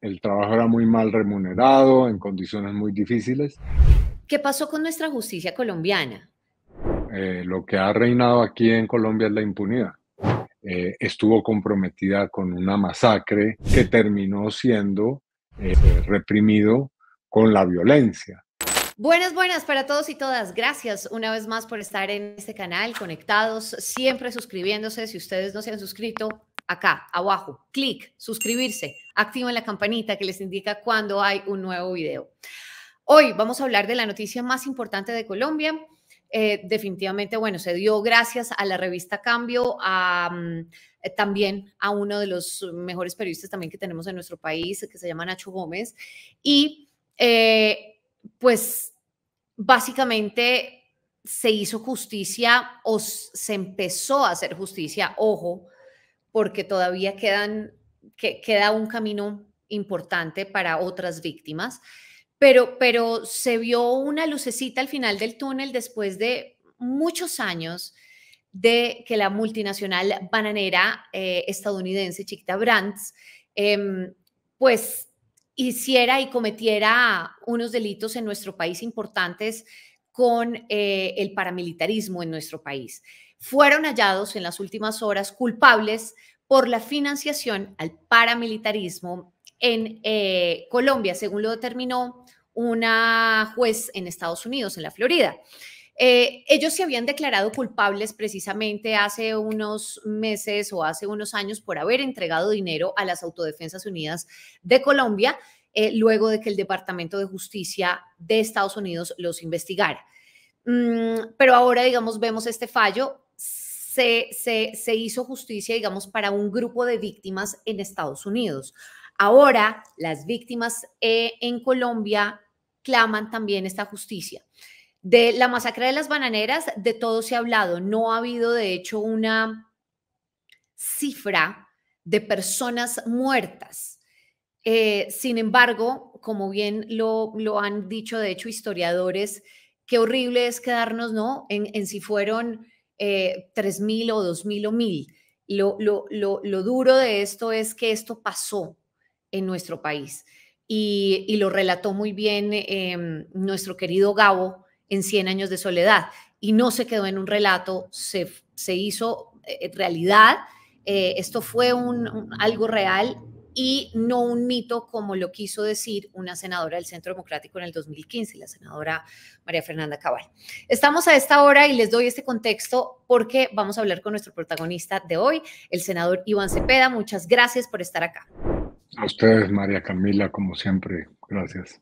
el, trabajo era muy mal remunerado, en condiciones muy difíciles. ¿Qué pasó con nuestra justicia colombiana? Eh, lo que ha reinado aquí en Colombia es la impunidad. Eh, estuvo comprometida con una masacre que terminó siendo eh, reprimido con la violencia. Buenas, buenas para todos y todas. Gracias una vez más por estar en este canal, conectados, siempre suscribiéndose. Si ustedes no se han suscrito, acá abajo, clic, suscribirse, activen la campanita que les indica cuando hay un nuevo video. Hoy vamos a hablar de la noticia más importante de Colombia. Eh, definitivamente, bueno, se dio gracias a la revista Cambio, mm, eh, también a uno de los mejores periodistas también que tenemos en nuestro país, que se llama Nacho Gómez. Y eh, pues básicamente se hizo justicia o se empezó a hacer justicia, ojo, porque todavía quedan, queda un camino importante para otras víctimas, pero, pero se vio una lucecita al final del túnel después de muchos años de que la multinacional bananera eh, estadounidense Chiquita Brands, em, pues hiciera y cometiera unos delitos en nuestro país importantes con eh, el paramilitarismo en nuestro país. Fueron hallados en las últimas horas culpables por la financiación al paramilitarismo en eh, Colombia, según lo determinó una juez en Estados Unidos, en la Florida. Eh, ellos se habían declarado culpables precisamente hace unos meses o hace unos años por haber entregado dinero a las Autodefensas Unidas de Colombia, eh, luego de que el Departamento de Justicia de Estados Unidos los investigara. Mm, pero ahora, digamos, vemos este fallo se, hizo justicia, digamos, para un grupo de víctimas en Estados Unidos. Ahora, las víctimas eh, en Colombia claman también esta justicia. De la masacre de las bananeras, de todo se ha hablado. No ha habido, de hecho, una cifra de personas muertas. Eh, sin embargo, como bien lo, lo, han dicho, de hecho, historiadores, qué horrible es quedarnos, ¿no? En, en si fueron eh, 3.000 o 2.000 o 1.000. Lo, lo, lo, duro de esto es que esto pasó en nuestro país y, y lo relató muy bien em, nuestro querido Gabo en 100 años de soledad y no se quedó en un relato, se, se hizo eh, realidad. Eh, esto fue algo real y no un mito como lo quiso decir una senadora del Centro Democrático en el 2015, la senadora María Fernanda Cabal. Estamos a esta hora y les doy este contexto porque vamos a hablar con nuestro protagonista de hoy, el senador Iván Cepeda. Muchas gracias por estar acá. A ustedes, María Camila, como siempre, gracias.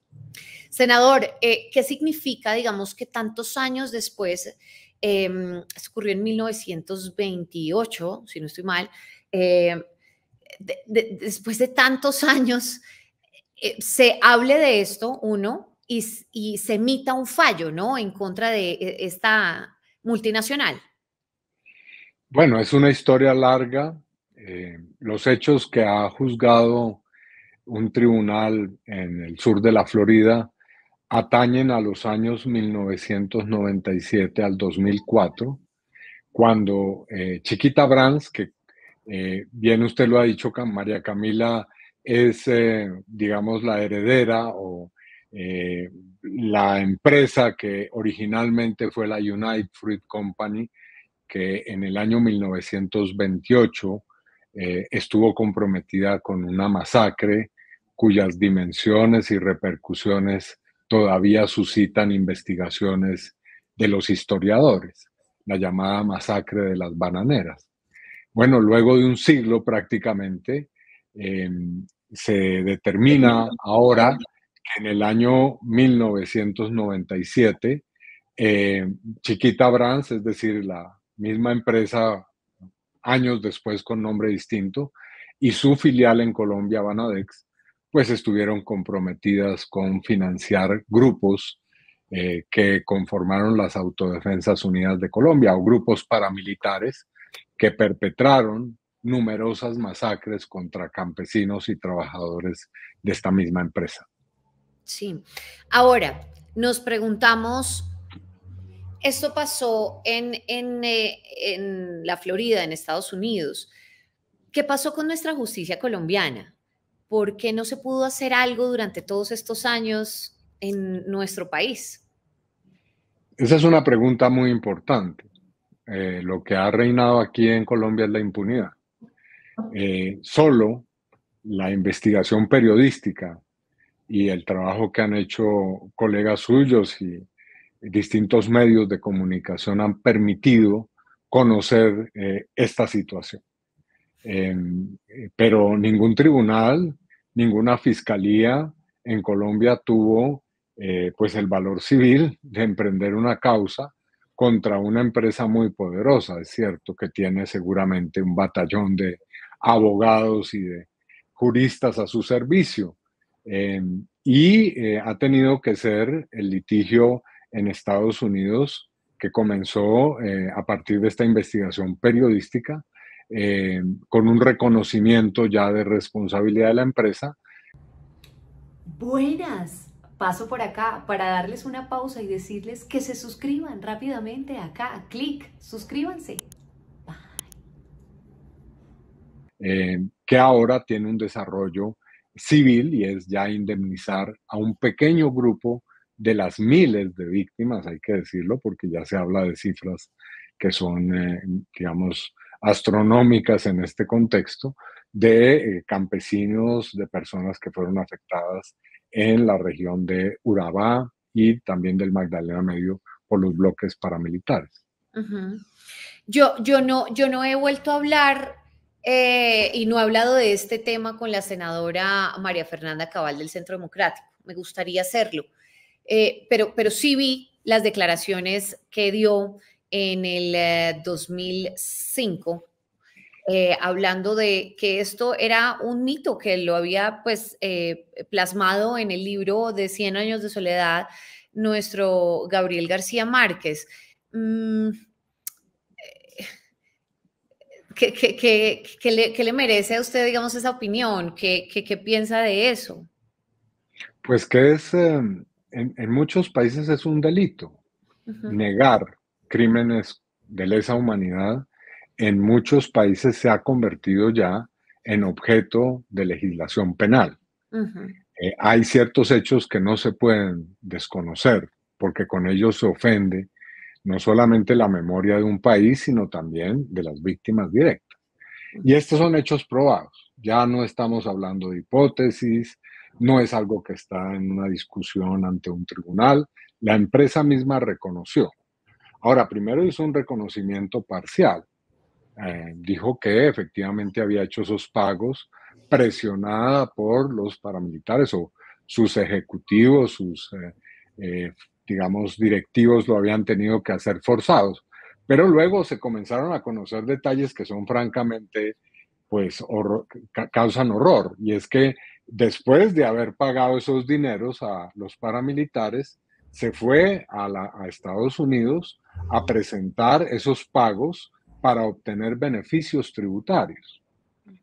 Senador, eh, ¿qué significa, digamos, que tantos años después, eh, ocurrió en 1928, si no estoy mal, eh, después de tantos años eh, se hable de esto, uno, y, se emita un fallo, ¿no? En contra de e, esta multinacional. Bueno, es una historia larga. Eh, los hechos que ha juzgado un tribunal en el sur de la Florida atañen a los años 1997 al 2004, cuando eh, Chiquita Brands, que eh, bien usted lo ha dicho, María Camila es, eh, digamos, la heredera o eh, la empresa que originalmente fue la United Fruit Company, que en el año 1928 estuvo comprometida con una masacre cuyas dimensiones y repercusiones todavía suscitan investigaciones de los historiadores, la llamada masacre de las bananeras bueno, luego de un siglo prácticamente, eh, se determina ahora que en el año 1997, eh, Chiquita Brands, es decir, la misma empresa años después con nombre distinto, y su filial en Colombia, Banadex, pues estuvieron comprometidas con financiar grupos eh, que conformaron las Autodefensas Unidas de Colombia o grupos paramilitares que perpetraron numerosas masacres contra campesinos y trabajadores de esta misma empresa. Sí. Ahora, nos preguntamos, esto pasó eh, en, la Florida, en Estados Unidos. ¿Qué pasó con nuestra justicia colombiana? ¿Por qué no se pudo hacer algo durante todos estos años en nuestro país? Esa es una pregunta muy importante. Eh, lo que ha reinado aquí en Colombia es la impunidad. Eh, solo la investigación periodística y el trabajo que han hecho colegas suyos y distintos medios de comunicación han permitido conocer eh, esta situación. Em, pero ningún tribunal, ninguna fiscalía en Colombia tuvo pues el valor civil de emprender una causa contra una empresa muy poderosa, es cierto, que tiene seguramente un batallón de abogados y de juristas a su servicio. Em, y eh, ha tenido que ser el litigio en Estados Unidos que comenzó eh, a partir de esta investigación periodística em, con un reconocimiento ya de responsabilidad de la empresa. Buenas, paso por acá para darles una pausa y decirles que se suscriban rápidamente acá, clic, suscríbanse. Eh, que ahora tiene un desarrollo civil y es ya indemnizar a un pequeño grupo de las miles de víctimas, hay que decirlo, porque ya se habla de cifras que son, eh, digamos, astronómicas en este contexto, de eh, campesinos, de personas que fueron afectadas en la región de Urabá y también del Magdalena Medio por los bloques paramilitares. yo, yo, no, yo no he vuelto a hablar eh, y no he hablado de este tema con la senadora María Fernanda Cabal del Centro Democrático. Me gustaría hacerlo. Eh, pero, pero sí vi las declaraciones que dio en el 2005 eh, eh, hablando de que esto era un mito que lo había pues eh, plasmado en el libro de 100 años de soledad nuestro Gabriel García Márquez. Mm, qué, le, merece a usted, digamos, esa opinión? ¿Qué, qué piensa de eso? Pues que es, em, en, muchos países es un delito negar crímenes de lesa humanidad en muchos países se ha convertido ya en objeto de legislación penal. Eh, hay ciertos hechos que no se pueden desconocer porque con ellos se ofende no solamente la memoria de un país, sino también de las víctimas directas. Y estos son hechos probados. Ya no estamos hablando de hipótesis, no es algo que está en una discusión ante un tribunal. La empresa misma reconoció. Ahora, primero hizo un reconocimiento parcial eh, dijo que efectivamente había hecho esos pagos presionada por los paramilitares o sus ejecutivos, sus, eh, eh, digamos, directivos lo habían tenido que hacer forzados. Pero luego se comenzaron a conocer detalles que son francamente, pues, causan horror. Y es que después de haber pagado esos dineros a los paramilitares, se fue a, a Estados Unidos a presentar esos pagos para obtener beneficios tributarios,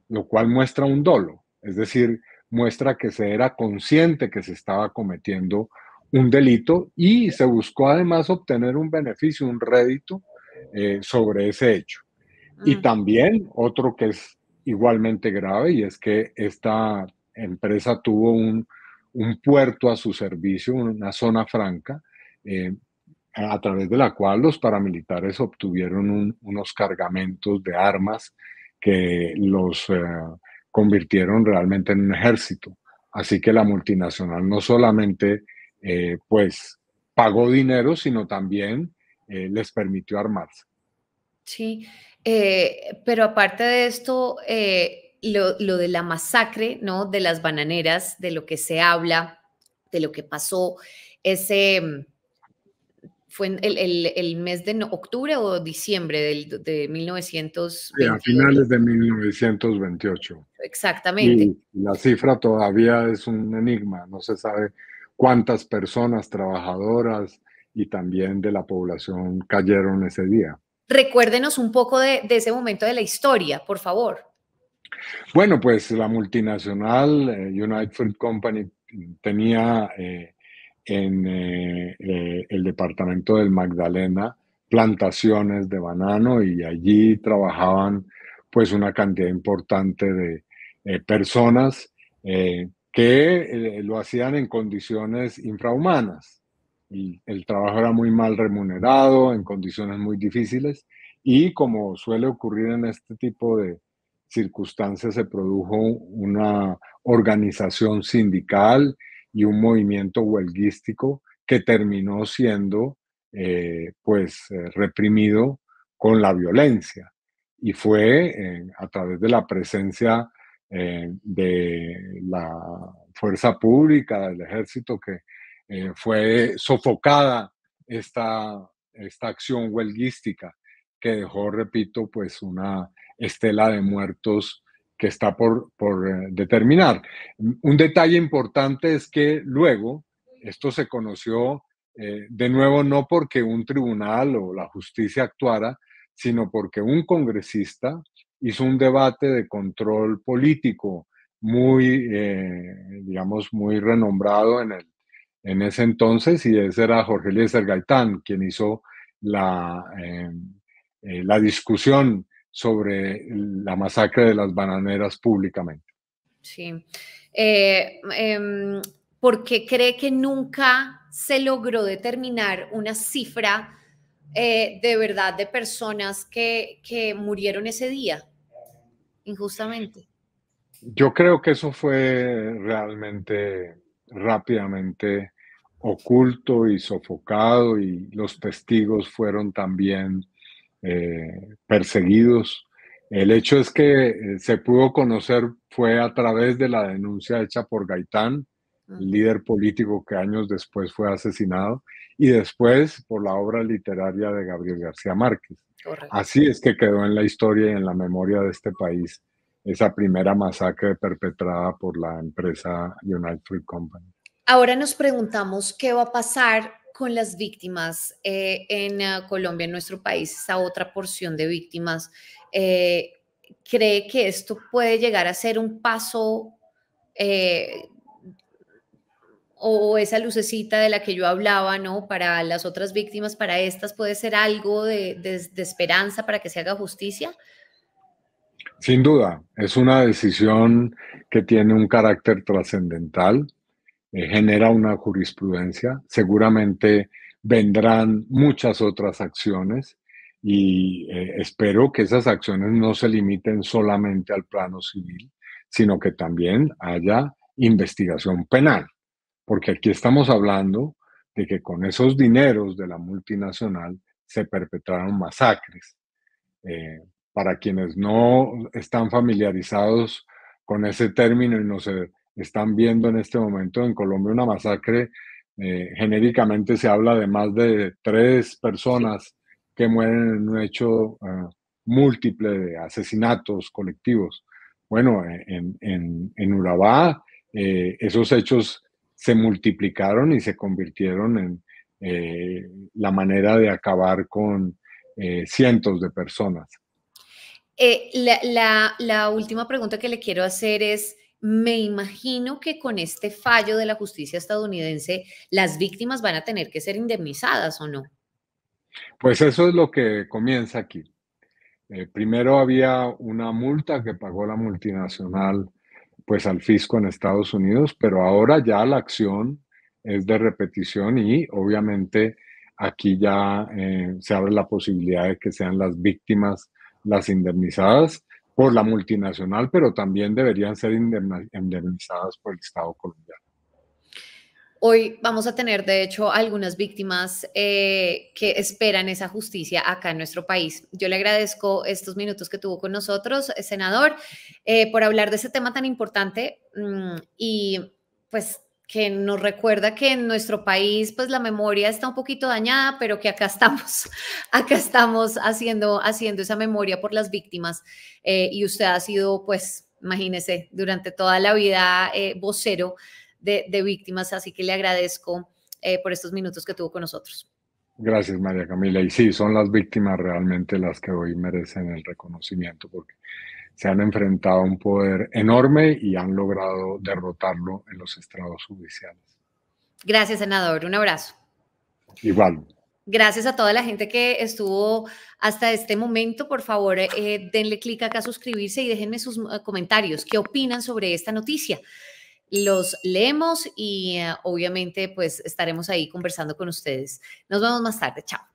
lo cual muestra un dolo, es decir, muestra que se era consciente que se estaba cometiendo un delito y se buscó además obtener un beneficio, un rédito eh, sobre ese hecho. Y mm. también otro que es igualmente grave y es que esta empresa tuvo un, puerto a su servicio, una zona franca, eh, a través de la cual los paramilitares obtuvieron unos cargamentos de armas que los eh, convirtieron realmente en un ejército. Así que la multinacional no solamente eh, pues pagó dinero, sino también eh, les permitió armarse. Sí, pero aparte de esto, lo, lo de la masacre, ¿no? De las bananeras, de lo que se habla, de lo que pasó, ese fue el, mes de octubre o diciembre del, de 1928. Sí, a finales de 1928. Exactamente. la cifra todavía es un enigma, no se sabe cuántas personas trabajadoras y también de la población cayeron ese día. Recuérdenos un poco de, ese momento de la historia, por favor. Bueno, pues la multinacional eh, United Fruit Company tenía... Eh, en eh, eh, el departamento del Magdalena plantaciones de banano y allí trabajaban pues una cantidad importante de eh, personas que lo hacían en condiciones infrahumanas. Y el trabajo era muy mal remunerado, en condiciones muy difíciles y como suele ocurrir en este tipo de circunstancias se produjo una organización sindical y un movimiento huelguístico que terminó siendo eh, pues eh, reprimido con la violencia y fue eh, a través de la presencia de la fuerza pública, del ejército, que fue sofocada esta, esta acción huelguística que dejó, repito, pues una estela de muertos que está por, por eh, determinar. Un detalle importante es que luego esto se conoció eh, de nuevo no porque un tribunal o la justicia actuara, sino porque un congresista hizo un debate de control político muy, eh, digamos, muy renombrado en, el, en ese entonces, y ese era Jorge Eliezer Gaitán, quien hizo la, la discusión sobre la masacre de las bananeras públicamente. Sí. Eh, em, ¿Por qué porque cree que nunca se logró determinar una cifra eh, de verdad de personas que, que murieron ese día, injustamente. Yo creo que eso fue realmente rápidamente oculto y sofocado y los testigos fueron también eh, perseguidos. El hecho es que eh, se pudo conocer fue a través de la denuncia hecha por Gaitán, líder político que años después fue asesinado, y después por la obra literaria de Gabriel García Márquez. Así es que quedó en la historia y en la memoria de este país esa primera masacre perpetrada por la empresa United Fruit Company. Ahora nos preguntamos qué va a pasar con las víctimas eh, en ah, Colombia, en nuestro país, esa otra porción de víctimas? Eh, ¿Cree que esto puede llegar a ser un paso eh, o esa lucecita de la que yo hablaba, ¿no? Para las otras víctimas, para estas, puede ser algo de esperanza para que se haga justicia? Sin duda, es una decisión que tiene un carácter trascendental eh, genera una jurisprudencia, seguramente vendrán muchas otras acciones y eh, espero que esas acciones no se limiten solamente al plano civil, sino que también haya investigación penal, porque aquí estamos hablando de que con esos dineros de la multinacional se perpetraron masacres. Eh, para quienes no están familiarizados con ese término y no se están viendo en este momento en Colombia una masacre. Eh, genéricamente se habla de más de tres personas que mueren en un hecho eh, múltiple de asesinatos colectivos. Bueno, eh, en, Urabá esos hechos se multiplicaron y se convirtieron en la manera de acabar con cientos de personas. la última pregunta que le quiero hacer es, me imagino que con este fallo de la justicia estadounidense, las víctimas van a tener que ser indemnizadas o no. Pues eso es lo que comienza aquí. Eh, primero había una multa que pagó la multinacional pues al fisco en Estados Unidos, pero ahora ya la acción es de repetición y obviamente aquí ya eh, se abre la posibilidad de que sean las víctimas las indemnizadas por la multinacional, pero también deberían ser indemnizadas por el Estado colombiano. Hoy vamos a tener, de hecho, algunas víctimas eh, que esperan esa justicia acá en nuestro país. Yo le agradezco estos minutos que tuvo con nosotros, eh, senador, eh, por hablar de ese tema tan importante mm, y pues que nos recuerda que en nuestro país pues la memoria está un poquito dañada, pero que acá estamos, acá estamos haciendo, haciendo esa memoria por las víctimas. Eh, y usted ha sido pues, imagínese, durante toda la vida eh, vocero de, víctimas, así que le agradezco eh, por estos minutos que tuvo con nosotros. Gracias, María Camila. Y sí, son las víctimas realmente las que hoy merecen el reconocimiento, porque se han enfrentado a un poder enorme y han logrado derrotarlo en los estrados judiciales. Gracias, senador. Un abrazo. Igual. Gracias a toda la gente que estuvo hasta este momento. Por favor, eh, denle clic acá a suscribirse y déjenme sus eh, comentarios. ¿Qué opinan sobre esta noticia? Los leemos y eh, obviamente pues estaremos ahí conversando con ustedes. Nos vemos más tarde. Chao.